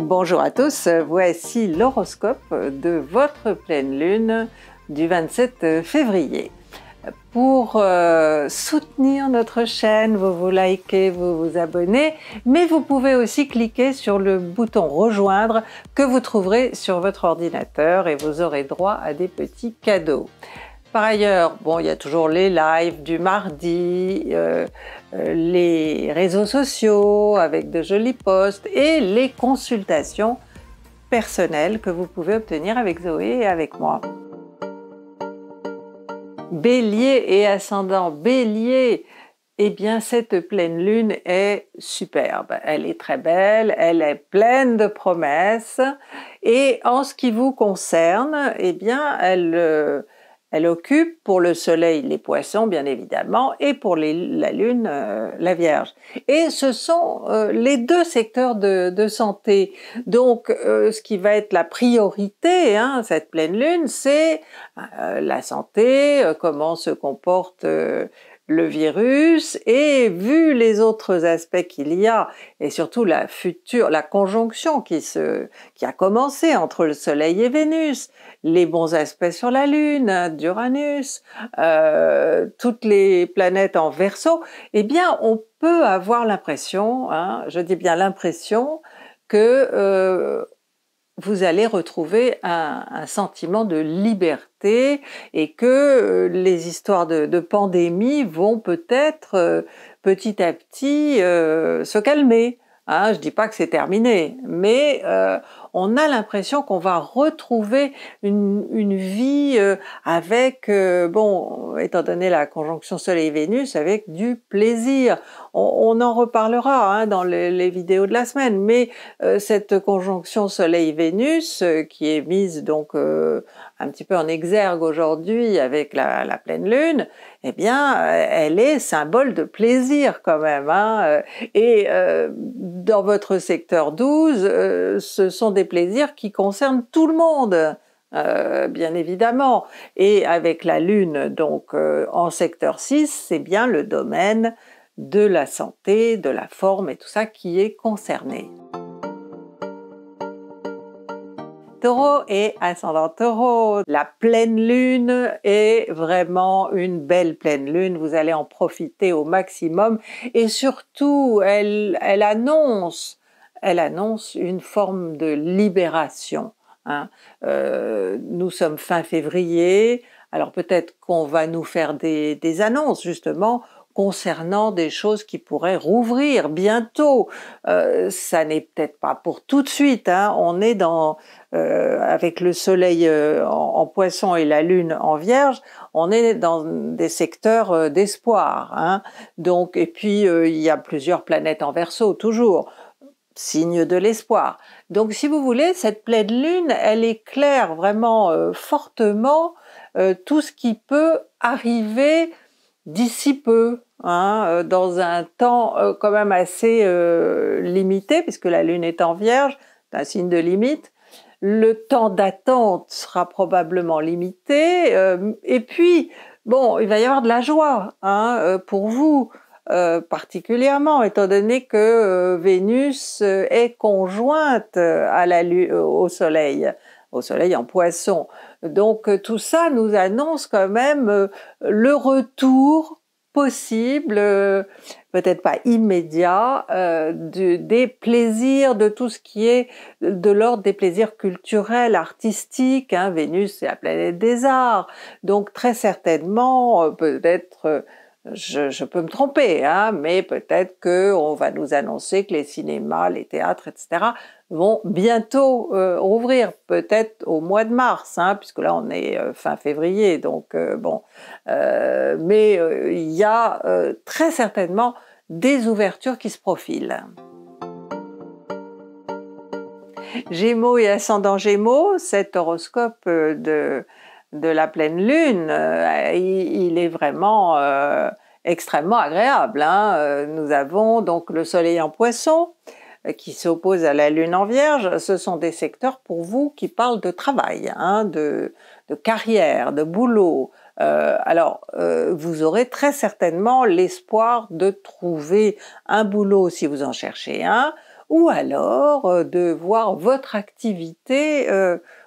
Bonjour à tous, voici l'horoscope de votre pleine lune du 27 février. Pour euh, soutenir notre chaîne, vous vous likez, vous vous abonnez, mais vous pouvez aussi cliquer sur le bouton rejoindre que vous trouverez sur votre ordinateur et vous aurez droit à des petits cadeaux. Par ailleurs, bon, il y a toujours les lives du mardi, euh, euh, les réseaux sociaux avec de jolis posts et les consultations personnelles que vous pouvez obtenir avec Zoé et avec moi. Bélier et ascendant Bélier, eh bien cette pleine lune est superbe. Elle est très belle, elle est pleine de promesses et en ce qui vous concerne, eh bien elle euh, elle occupe pour le Soleil les poissons, bien évidemment, et pour la Lune, euh, la Vierge. Et ce sont euh, les deux secteurs de, santé. Donc, euh, ce qui va être la priorité, hein, cette pleine Lune, c'est la santé, comment se comporte le virus et vu les autres aspects qu'il y a et surtout la future, la conjonction qui se, qui a commencé entre le Soleil et Vénus, les bons aspects sur la Lune, hein, d'Uranus, euh, toutes les planètes en verso, eh bien on peut avoir l'impression, hein, je dis bien l'impression, que euh, vous allez retrouver un, sentiment de liberté et que euh, les histoires de, pandémie vont peut-être euh, petit à petit euh, se calmer. Hein, je dis pas que c'est terminé, mais on a l'impression qu'on va retrouver une, vie euh, avec, euh, bon, étant donné la conjonction Soleil-Vénus, avec du plaisir. On, en reparlera hein, dans les, les, vidéos de la semaine, mais euh, cette conjonction Soleil-Vénus, qui est mise donc un petit peu en exergue aujourd'hui avec la, pleine lune, eh bien, euh, elle est symbole de plaisir quand même. Hein euh, Et euh, dans votre secteur 12, ce sont des plaisirs qui concernent tout le monde. bien évidemment. Et avec la Lune, donc en secteur 6, c'est bien le domaine de la santé, de la forme et tout ça qui est concerné et ascendant taureau. La pleine lune est vraiment une belle pleine lune. Vous allez en profiter au maximum. Et surtout, elle, elle annonce, elle annonce une forme de libération. Hein. Euh, nous sommes fin février. Alors peut-être qu'on va nous faire des, des annonces justement concernant des choses qui pourraient rouvrir bientôt. Euh, ça n'est peut-être pas pour tout de suite. Hein. On est dans euh, avec le soleil euh, en, poisson et la lune en vierge, on est dans des secteurs d'espoir. Hein. Donc et puis il y a plusieurs planètes en verso toujours signe de l'espoir. Donc si vous voulez, cette pleine lune, elle éclaire vraiment fortement tout ce qui peut arriver d'ici peu, hein, euh, dans un temps euh, quand même assez euh, limité, puisque la Lune est en vierge, c'est un signe de limite. Le temps d'attente sera probablement limité. et puis, bon, il va y avoir de la joie hein, pour vous. particulièrement, étant donné que Vénus est conjointe à la, au Soleil au soleil en poisson. Donc euh, tout ça nous annonce quand même euh, le retour possible, euh, peut-être pas immédiat, des plaisirs, de tout ce qui est de l'ordre des plaisirs culturels, artistiques. Hein. Vénus, c'est la planète des arts. Donc très certainement, peut-être... Je, peux me tromper, hein, mais peut-être qu'on va nous annoncer que les cinémas, les théâtres, etc. vont bientôt rouvrir, euh, peut-être au mois de mars, hein, puisque là on est euh, fin février, donc euh, bon. mais il y a très certainement des ouvertures qui se profilent. Gémeaux et ascendant Gémeaux, cet horoscope de de la pleine lune, euh, il, est vraiment euh, extrêmement agréable. Hein. Euh, nous avons donc le soleil en poisson qui s'oppose à la lune en vierge. Ce sont des secteurs pour vous qui parlent de travail, hein, de, carrière, de boulot. alors, vous aurez très certainement l'espoir de trouver un boulot si vous en cherchez un, ou alors de voir votre activité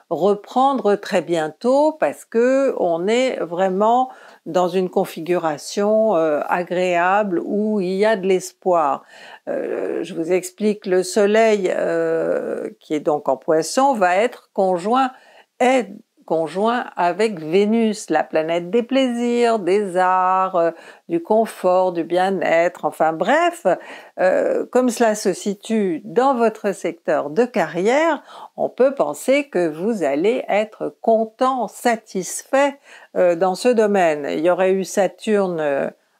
reprendre très bientôt parce que on est vraiment dans une configuration euh, agréable où il y a de l'espoir. Euh, je vous explique, le soleil euh, qui est donc en poisson va être conjoint, est conjoint avec Vénus, la planète des plaisirs, des arts, euh, du confort, du bien-être, enfin bref, euh, comme cela se situe dans votre secteur de carrière, on peut penser que vous allez être content, satisfait euh, dans ce domaine. Il y aurait eu Saturne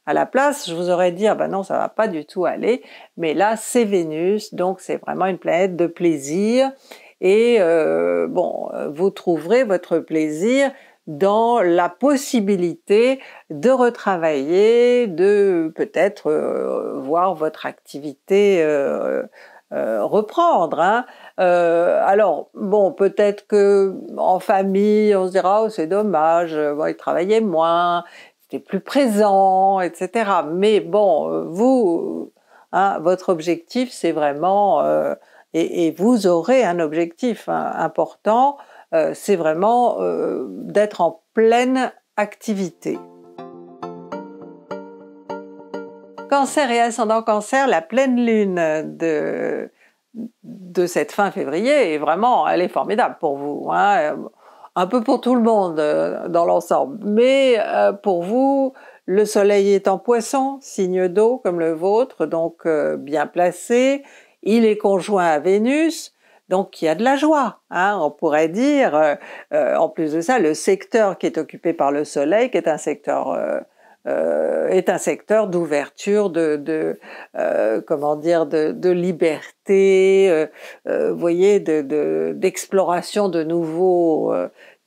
à la place, je vous aurais dit ah ben non ça va pas du tout aller, mais là c'est Vénus, donc c'est vraiment une planète de plaisir et euh, bon, vous trouverez votre plaisir dans la possibilité de retravailler, de peut-être euh, voir votre activité euh, reprendre. Hein. alors bon, peut-être que en famille, on se dira oh, c'est dommage, il travaillait moins, c'était plus présent, etc. Mais bon, vous, hein, votre objectif, c'est vraiment et, vous aurez un objectif hein, important, euh, c'est vraiment euh, d'être en pleine activité. Cancer et ascendant cancer, la pleine lune de, de cette fin février, est vraiment, elle est formidable pour vous. Hein, un peu pour tout le monde euh, dans l'ensemble. Mais pour vous, le soleil est en poisson, signe d'eau comme le vôtre, donc bien placé il est conjoint à Vénus, donc il y a de la joie, hein, on pourrait dire. Euh, euh, en plus de ça, le secteur qui est occupé par le Soleil, qui est un secteur euh, est un secteur d'ouverture, de, comment dire, de, liberté, voyez, d'exploration de, de, nouveaux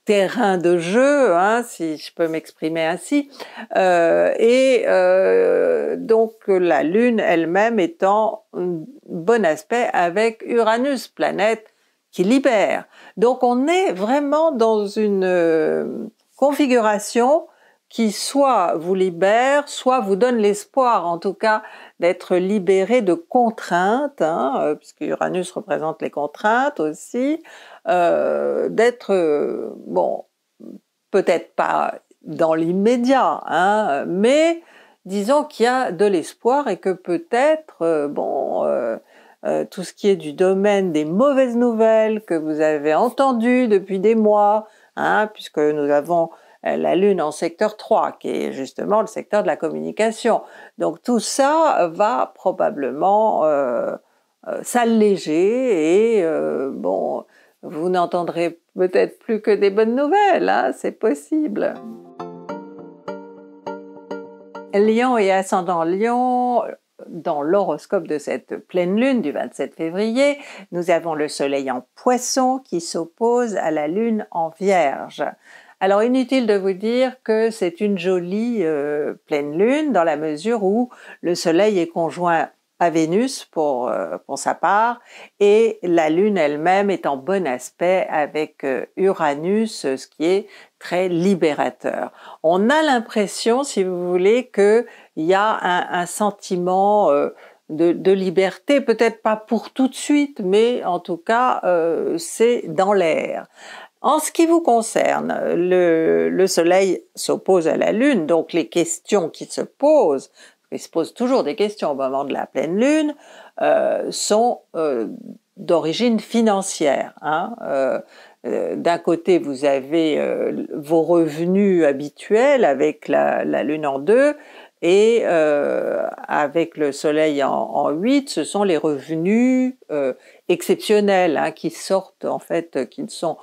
terrain de jeu, hein, si je peux m'exprimer ainsi, euh, et euh, donc la Lune elle-même étant en bon aspect avec Uranus, planète qui libère. Donc on est vraiment dans une euh, configuration qui soit vous libère, soit vous donne l'espoir, en tout cas, d'être libéré de contraintes, hein, puisque Uranus représente les contraintes aussi, euh, d'être, euh, bon, peut-être pas dans l'immédiat, hein, mais disons qu'il y a de l'espoir et que peut-être, euh, bon, tout ce qui est du domaine des mauvaises nouvelles que vous avez entendues depuis des mois, hein, puisque nous avons la Lune en secteur 3, qui est justement le secteur de la communication. Donc tout ça va probablement s'alléger et bon, vous n'entendrez peut-être plus que des bonnes nouvelles, hein, c'est possible. Lion et ascendant Lion, dans l'horoscope de cette pleine lune du 27 février, nous avons le soleil en poisson qui s'oppose à la lune en vierge. Alors inutile de vous dire que c'est une jolie euh, pleine lune dans la mesure où le soleil est conjoint à Vénus euh, pour, sa part, et la Lune elle-même est en bon aspect avec euh, Uranus, euh, ce qui est très libérateur. On a l'impression, si vous voulez, qu'il y a un, sentiment de, liberté, peut-être pas pour tout de suite, mais en tout cas, c'est dans l'air. En ce qui vous concerne, le Soleil s'oppose à la Lune, donc les questions qui se posent et se posent toujours des questions au moment de la pleine lune, euh, sont euh, d'origine financière. Hein. Euh, d'un côté, vous avez vos revenus habituels avec la, lune en deux, et avec le soleil en, huit, 8, ce sont les revenus exceptionnels hein, qui sortent en fait, qui ne sont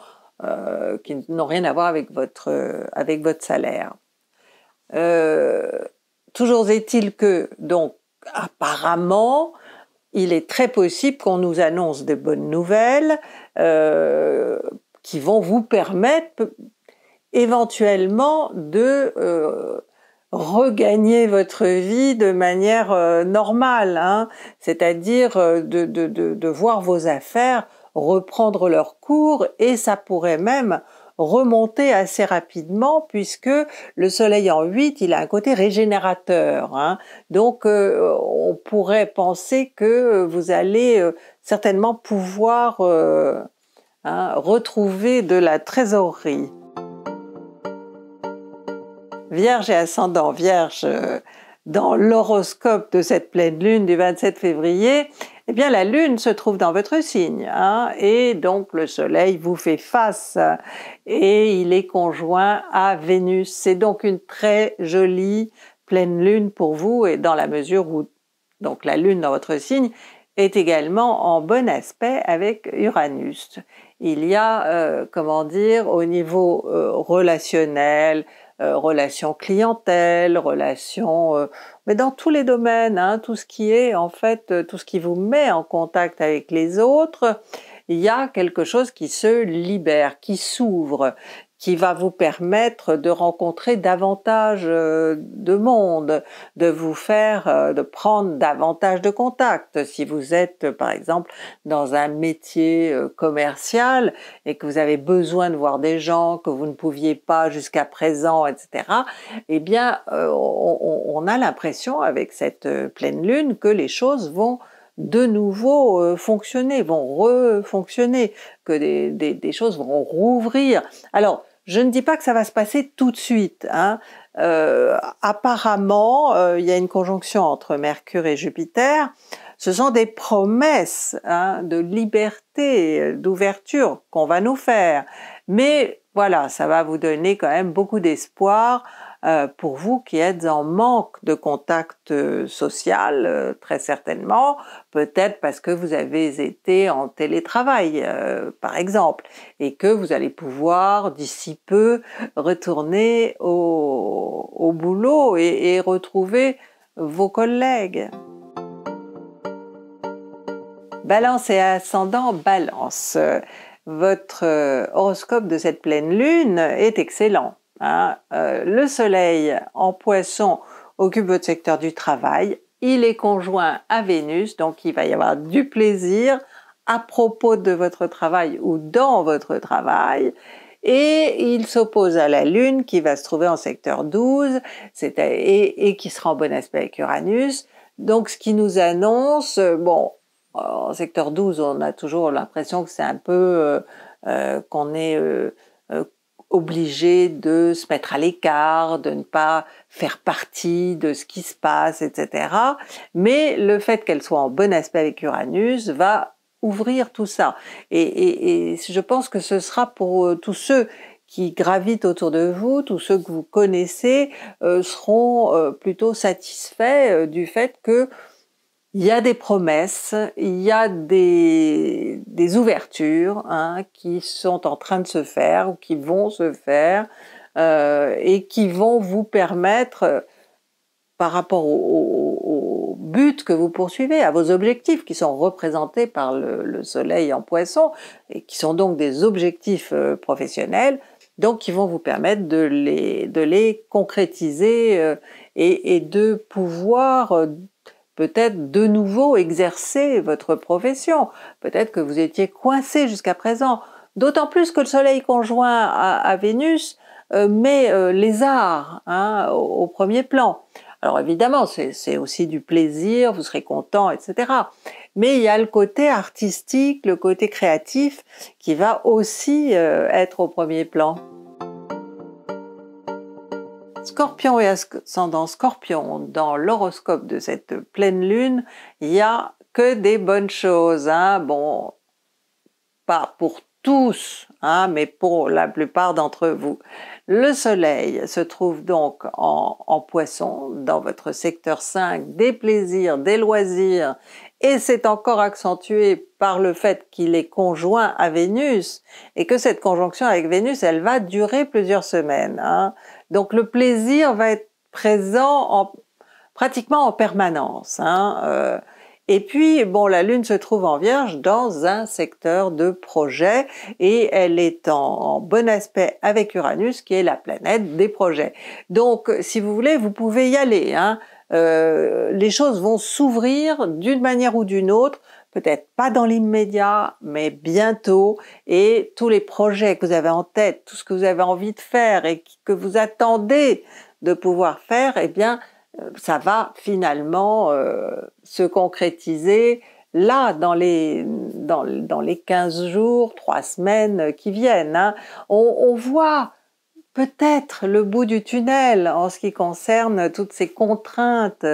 qui n'ont rien à voir avec votre, avec votre salaire toujours est-il que, donc, apparemment, il est très possible qu'on nous annonce des bonnes nouvelles euh, qui vont vous permettre éventuellement de euh, regagner votre vie de manière euh, normale, hein. c'est-à-dire de, voir vos affaires reprendre leur cours et ça pourrait même remonter assez rapidement puisque le Soleil en 8, il a un côté régénérateur. Hein. Donc euh, on pourrait penser que vous allez euh, certainement pouvoir euh, hein, retrouver de la trésorerie. Vierge et ascendant Vierge, dans l'horoscope de cette pleine lune du 27 février, eh bien la Lune se trouve dans votre signe, hein, et donc le Soleil vous fait face, et il est conjoint à Vénus. C'est donc une très jolie pleine Lune pour vous, et dans la mesure où donc la Lune dans votre signe est également en bon aspect avec Uranus. Il y a, euh, comment dire, au niveau euh, relationnel, euh, relations clientèle, relations, euh, mais dans tous les domaines, hein, tout ce qui est en fait, euh, tout ce qui vous met en contact avec les autres, il y a quelque chose qui se libère, qui s'ouvre, qui va vous permettre de rencontrer davantage euh, de monde, de vous faire, euh, de prendre davantage de contacts. Si vous êtes par exemple dans un métier euh, commercial et que vous avez besoin de voir des gens que vous ne pouviez pas jusqu'à présent, etc., eh bien on a l'impression avec cette pleine lune que les choses vont de nouveau fonctionner, vont refonctionner, que des, des, choses vont rouvrir. Alors, je ne dis pas que ça va se passer tout de suite. Hein. Euh, apparemment, euh, il y a une conjonction entre Mercure et Jupiter. Ce sont des promesses hein, de liberté, d'ouverture qu'on va nous faire. Mais voilà, ça va vous donner quand même beaucoup d'espoir euh, pour vous qui êtes en manque de contact euh, social, euh, très certainement, peut-être parce que vous avez été en télétravail, par exemple, et que vous allez pouvoir d'ici peu retourner au, boulot et, et retrouver vos collègues. Balance et ascendant balance. Votre horoscope de cette pleine lune est excellent euh, le soleil en poisson occupe votre secteur du travail. Il est conjoint à Vénus, donc il va y avoir du plaisir à propos de votre travail ou dans votre travail. Et il s'oppose à la Lune qui va se trouver en secteur 12 et, qui sera en bon aspect avec Uranus. Donc ce qui nous annonce, euh, bon, en secteur 12, on a toujours l'impression que c'est un peu euh, qu'on est obligé de se mettre à l'écart, de ne pas faire partie de ce qui se passe, etc. Mais le fait qu'elle soit en bon aspect avec Uranus va ouvrir tout ça. Et, je pense que ce sera pour euh, tous ceux qui gravitent autour de vous, tous ceux que vous connaissez, euh, seront euh, plutôt satisfaits du fait que il y a des promesses, il y a des, ouvertures hein, qui sont en train de se faire ou qui vont se faire euh, et qui vont vous permettre, par rapport au, but que vous poursuivez, à vos objectifs qui sont représentés par le, soleil en poisson et qui sont donc des objectifs euh, professionnels, donc qui vont vous permettre de les, de les concrétiser euh, et, et, de pouvoir peut-être de nouveau exercer votre profession. Peut-être que vous étiez coincé jusqu'à présent. D'autant plus que le Soleil conjoint à, Vénus euh, met euh, les arts hein, au, premier plan. Alors évidemment, c'est aussi du plaisir, vous serez content, etc. Mais il y a le côté artistique, le côté créatif qui va aussi euh, être au premier plan. Scorpion et ascendant scorpion, dans l'horoscope de cette pleine lune, il n'y a que des bonnes choses. Hein? Bon, pas pour tous, hein, mais pour la plupart d'entre vous. Le soleil se trouve donc en, en, poisson, dans votre secteur 5, des plaisirs, des loisirs, et c'est encore accentué par le fait qu'il est conjoint à Vénus, et que cette conjonction avec Vénus, elle va durer plusieurs semaines. Hein. Donc le plaisir va être présent en, pratiquement en permanence. Hein, euh. et puis, bon, la Lune se trouve en Vierge dans un secteur de projet et elle est en, bon aspect avec Uranus qui est la planète des projets. Donc, si vous voulez, vous pouvez y aller. Hein. Euh, les choses vont s'ouvrir d'une manière ou d'une autre peut-être pas dans l'immédiat, mais bientôt, et tous les projets que vous avez en tête, tout ce que vous avez envie de faire et que vous attendez de pouvoir faire, eh bien, euh, ça va finalement euh, se concrétiser là dans les 15 jours, 3 semaines qui viennent. Hein. on voit peut-être le bout du tunnel en ce qui concerne toutes ces contraintes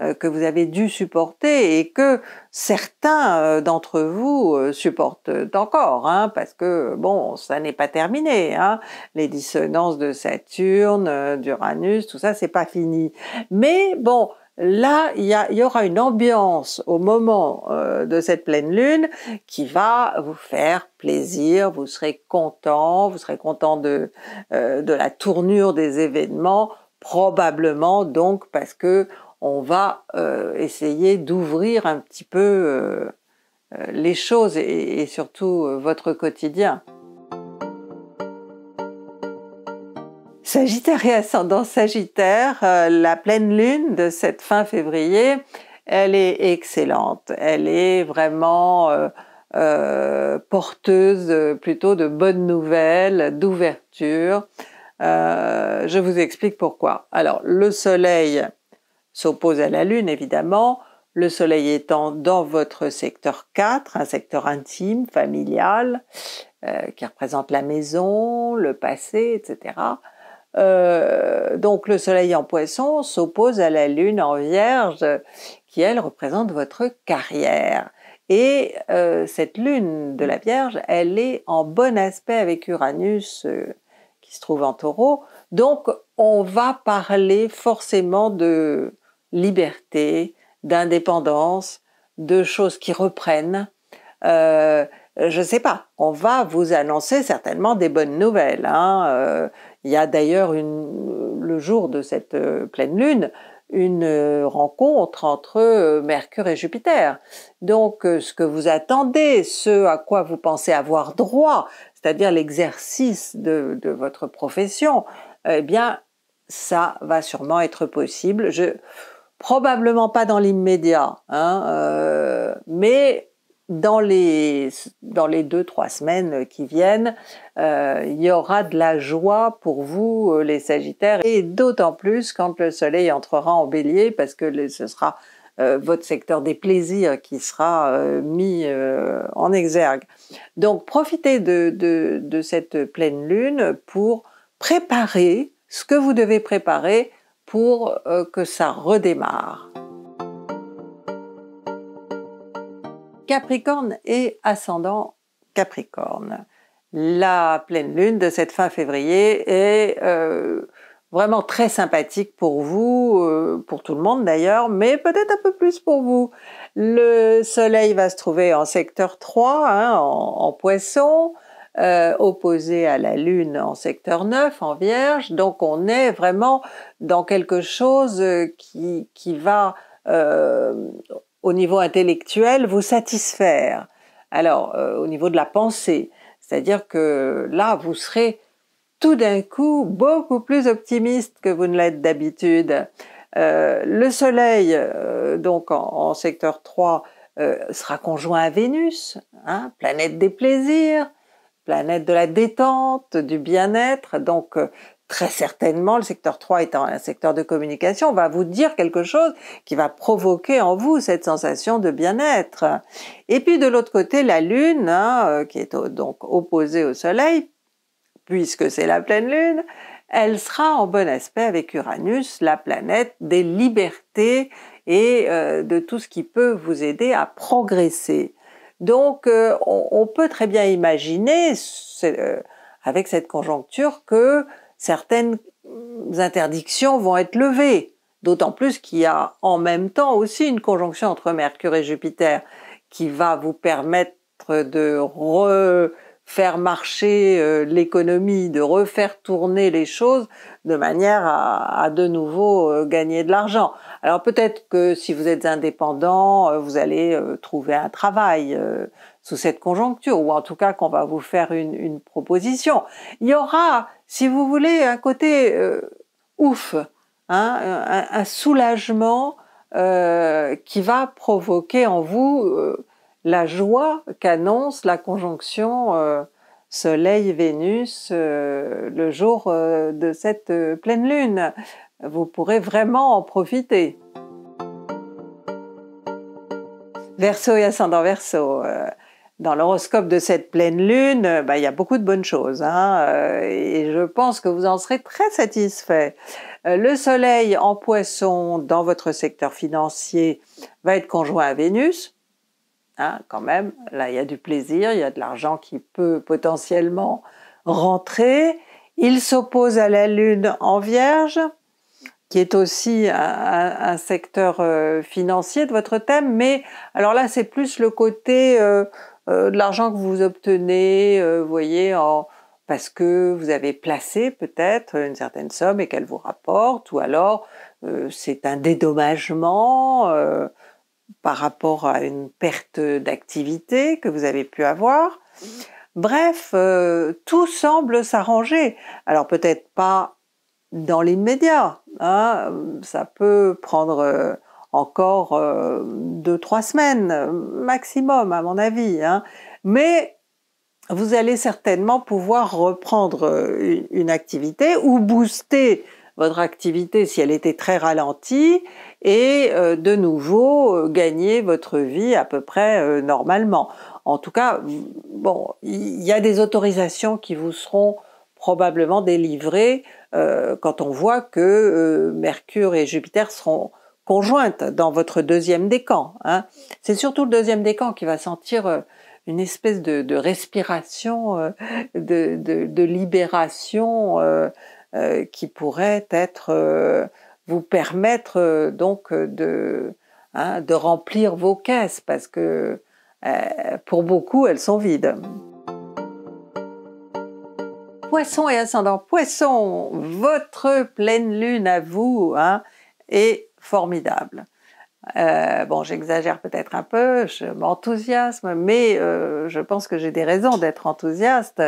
euh, que vous avez dû supporter et que certains euh, d'entre vous euh, supportent encore, hein, parce que bon, ça n'est pas terminé. Hein. les dissonances de Saturne, d'Uranus, tout ça, c'est pas fini. Mais bon, là, il y, aura une ambiance au moment de cette pleine lune qui va vous faire plaisir, vous serez content, vous serez content de la tournure des événements, probablement donc parce que on va euh, essayer d'ouvrir un petit peu euh, euh, les choses et, surtout votre quotidien. Sagittaire et ascendant Sagittaire, la pleine lune de cette fin février, elle est excellente, elle est vraiment porteuse plutôt de bonnes nouvelles, d'ouverture. je vous explique pourquoi. Alors le soleil s'oppose à la Lune évidemment, le Soleil étant dans votre secteur 4, un secteur intime, familial, euh, qui représente la maison, le passé, etc. Euh, donc le Soleil en poisson s'oppose à la Lune en vierge, qui elle représente votre carrière. Et euh, cette Lune de la Vierge, elle est en bon aspect avec Uranus, qui se trouve en taureau. Donc on va parler forcément de liberté, d'indépendance, de choses qui reprennent. je euh, je sais pas, on va vous annoncer certainement des bonnes nouvelles. Hein. Euh, il y a d'ailleurs le jour de cette euh, pleine lune une rencontre entre Mercure et Jupiter. Donc ce que vous attendez, ce à quoi vous pensez avoir droit, c'est-à-dire l'exercice de, votre profession, eh bien ça va sûrement être possible probablement pas dans l'immédiat, hein, euh, mais dans les dans les deux trois semaines qui viennent, euh, il y aura de la joie pour vous euh, les Sagittaires et d'autant plus quand le Soleil entrera en Bélier parce que ce sera votre secteur des plaisirs qui sera mis en exergue. Donc profitez de, de cette pleine lune pour préparer ce que vous devez préparer pour euh, que ça redémarre. Capricorne et ascendant Capricorne. La pleine lune de cette fin février est euh, vraiment très sympathique pour vous, euh, pour tout le monde d'ailleurs, mais peut-être un peu plus pour vous. Le soleil va se trouver en secteur 3, hein, en, en poisson, euh, opposé à la Lune en secteur 9, en Vierge, donc on est vraiment dans quelque chose euh, qui, va, euh, au niveau intellectuel, vous satisfaire. Alors, au niveau de la pensée, c'est-à-dire que là, vous serez tout d'un coup beaucoup plus optimiste que vous ne l'êtes d'habitude. le Soleil, donc en, secteur 3, sera conjoint à Vénus, hein, planète des plaisirs, planète de la détente, du bien-être. Donc, euh, très certainement, le secteur 3 étant un secteur de communication, va vous dire quelque chose qui va provoquer en vous cette sensation de bien-être. Et puis de l'autre côté, la Lune, hein, euh, qui est donc opposée au Soleil, puisque c'est la pleine Lune, elle sera en bon aspect avec Uranus, la planète des libertés et euh, de tout ce qui peut vous aider à progresser. Donc euh, on, peut très bien imaginer, euh, avec cette conjoncture, que certaines interdictions vont être levées. D'autant plus qu'il y a en même temps aussi une conjonction entre Mercure et Jupiter qui va vous permettre de refaire marcher euh, l'économie, de refaire tourner les choses de manière à de nouveau gagner de l'argent. Alors peut-être que si vous êtes indépendant, euh, vous allez euh, trouver un travail euh, sous cette conjoncture, ou en tout cas qu'on va vous faire une, proposition. Il y aura, si vous voulez, un côté ouf, hein, un, soulagement qui va provoquer en vous la joie qu'annonce la conjonction Soleil-Vénus le jour de cette pleine lune vous pourrez vraiment en profiter. Verseau et ascendant Verseau. Dans l'horoscope de cette pleine lune, euh, bah, il y a beaucoup de bonnes choses, hein, euh, et je pense que vous en serez très satisfait. Euh, le soleil en poisson dans votre secteur financier va être conjoint à Vénus, hein, quand même, là il y a du plaisir, il y a de l'argent qui peut potentiellement rentrer. Il s'oppose à la Lune en Vierge, qui est aussi un, secteur euh, financier de votre thème, mais alors là, c'est plus le côté euh, euh, de l'argent que vous obtenez, vous voyez, en, parce que vous avez placé peut-être une certaine somme et qu'elle vous rapporte, ou alors c'est un dédommagement par rapport à une perte d'activité que vous avez pu avoir. Mmh. Bref, tout semble s'arranger. Alors peut-être pas dans l'immédiat, hein, ça peut prendre euh, encore euh, deux, trois semaines maximum, à mon avis. Hein. Mais vous allez certainement pouvoir reprendre euh, une, activité ou booster votre activité si elle était très ralentie et de nouveau gagner votre vie à peu près normalement. En tout cas, bon, il y a des autorisations qui vous seront probablement délivré euh, quand on voit que euh, Mercure et Jupiter seront conjointes dans votre deuxième décan. Hein. C'est surtout le deuxième décan qui va sentir euh, une espèce de, respiration, de, libération qui pourrait être vous permettre donc hein, de remplir vos caisses parce que pour beaucoup elles sont vides poisson et ascendant poisson, votre pleine lune à vous hein, est formidable. Euh, bon, j'exagère peut-être un peu, je m'enthousiasme, mais euh, je pense que j'ai des raisons d'être enthousiaste,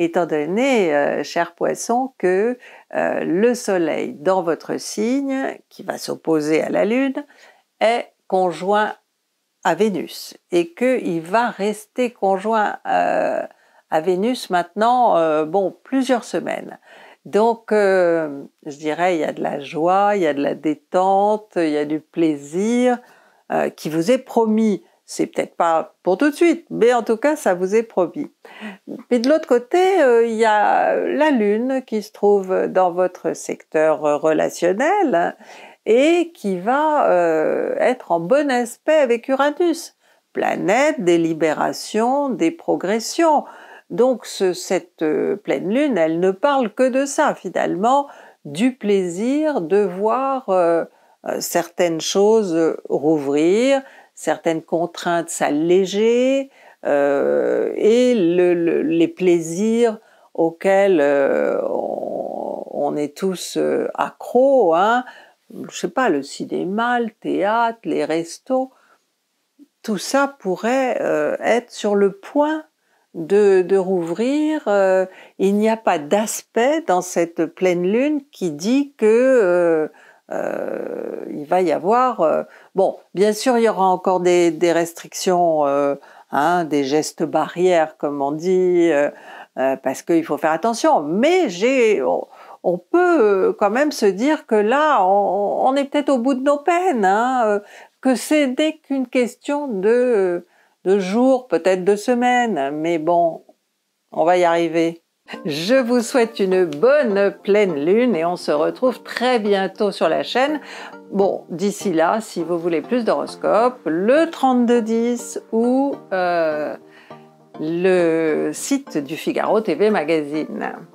étant donné, euh, cher poisson, que le soleil dans votre signe, qui va s'opposer à la lune, est conjoint à Vénus et qu'il va rester conjoint à Vénus maintenant, euh, bon, plusieurs semaines. Donc, euh, je dirais, il y a de la joie, il y a de la détente, il y a du plaisir euh, qui vous est promis. C'est peut-être pas pour tout de suite, mais en tout cas, ça vous est promis. Puis de l'autre côté, il y a la Lune qui se trouve dans votre secteur relationnel et qui va être en bon aspect avec Uranus, planète des libérations, des progressions. Donc cette euh, pleine lune, elle ne parle que de ça finalement, du plaisir de voir euh, euh, certaines choses rouvrir, certaines contraintes s'alléger et les plaisirs auxquels on, est tous accros, hein, je sais pas, le cinéma, le théâtre, les restos, tout ça pourrait être sur le point de, rouvrir. Euh, il n'y a pas d'aspect dans cette pleine lune qui dit que euh, euh, il va y avoir. bon, bien sûr, il y aura encore des, restrictions, hein, des gestes barrières, comme on dit, parce qu'il faut faire attention. Mais on, peut quand même se dire que là, on, est peut-être au bout de nos peines, hein, que c'est dès qu'une question de de jours, peut-être de semaines, mais bon, on va y arriver. Je vous souhaite une bonne pleine lune et on se retrouve très bientôt sur la chaîne. Bon, d'ici là, si vous voulez plus d'horoscopes, le 3210 ou euh, le site du Figaro TV Magazine.